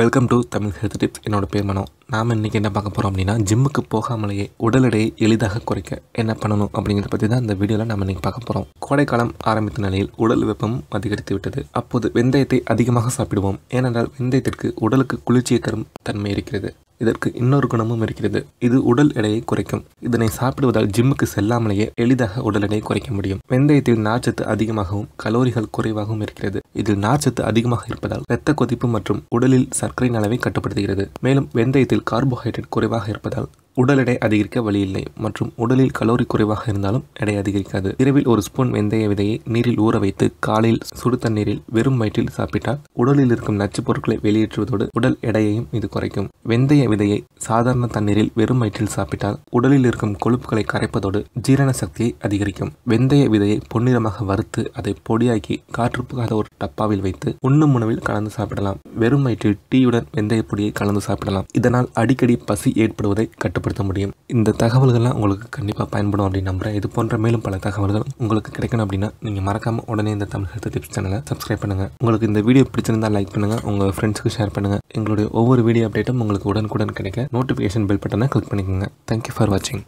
welcome to Tamil health tips என்னோட பேர் மனோ நாம் இன்றைக்கி என்ன பார்க்க போகிறோம் அப்படின்னா ஜிம்முக்கு போகாமலேயே உடல் எடையை எளிதாக குறைக்க என்ன பண்ணணும் அப்படிங்கிறத பற்றி தான் இந்த வீடியோவில் நம்ம இன்றைக்கி பார்க்க போகிறோம் கோடைக்காலம் ஆரம்பித்த நிலையில் உடல் வெப்பம் அதிகரித்து விட்டது அப்போது வெந்தயத்தை அதிகமாக சாப்பிடுவோம் ஏனென்றால் வெந்தயத்திற்கு உடலுக்கு குளிர்ச்சியை தரும் தன்மை இருக்கிறது இதற்கு இன்னொரு குணமும் இருக்கிறது இது உடல் எடையை குறைக்கும் இதனை சாப்பிடுவதால் ஜிம்முக்கு செல்லாமலேயே எளிதாக உடல் எடையை குறைக்க முடியும் வெந்தயத்தில் நார்ச்சத்து அதிகமாகவும் கலோரிகள் குறைவாகவும் இருக்கிறது இதில் நார்ச்சத்து அதிகமாக இருப்பதால் இரத்த கொதிப்பு மற்றும் உடலில் சர்க்கரையின் அளவை கட்டுப்படுத்துகிறது மேலும் வெந்தயத்தில் கார்போஹைட்ரேட் குறைவாக இருப்பதால் உடல் எடை அதிகரிக்க வழி இல்லை மற்றும் உடலில் கலோரி குறைவாக இருந்தாலும் எடை அதிகரிக்காது இரவில் ஒரு ஸ்பூன் வெந்தய விதையை நீரில் ஊற வைத்து காலையில் சுடு தண்ணீரில் வெறும் வயிற்றில் சாப்பிட்டால் உடலில் இருக்கும் நச்சு பொருட்களை வெளியேற்றுவதோடு உடல் எடையையும் இது குறைக்கும் வெந்தய விதையை சாதாரண தண்ணீரில் வெறும் வயிற்றில் சாப்பிட்டால் உடலில் இருக்கும் கொழுப்புகளை கரைப்பதோடு ஜீரண சக்தியை அதிகரிக்கும் வெந்தய விதையை பொன்னிறமாக வறுத்து அதை பொடியாக்கி காற்றுப்புகாத ஒரு டப்பாவில் வைத்து உண்ணும் உணவில் கலந்து சாப்பிடலாம் வெறும் வயிற்றில் டீயுடன் வெந்தய பொடியை கலந்து சாப்பிடலாம் இதனால் அடிக்கடி பசி ஏற்படுவதை கட்டுப்படுத்த முடியும் இந்த தகவல்கள்லாம் உங்களுக்கு கண்டிப்பாக பயன்படும் அப்படின்னு நம்புகிறேன் இது போன்ற மேலும் பல தகவல்கள் உங்களுக்கு கிடைக்கணும் அப்படின்னா நீங்கள் மறக்காமல் உடனே இந்த தமிழ் ஹெல்த் டிப்ஸ் சேனலை சப்ஸ்கிரைப் பண்ணுங்கள் உங்களுக்கு இந்த வீடியோ பிடிச்சிருந்தால் லைக் பண்ணுங்கள் உங்கள் ஃப்ரெண்ட்ஸுக்கு ஷேர் பண்ணுங்கள் எங்களுடைய ஒவ்வொரு வீடியோ அப்டேட்டும் உங்களுக்கு உடனுக்குடன் கிடைக்க நோட்டிஃபிகேஷன் பில் பட்டனை கிளிக் பண்ணிக்கோங்க தேங்க்யூ ஃபார் வாட்சிங்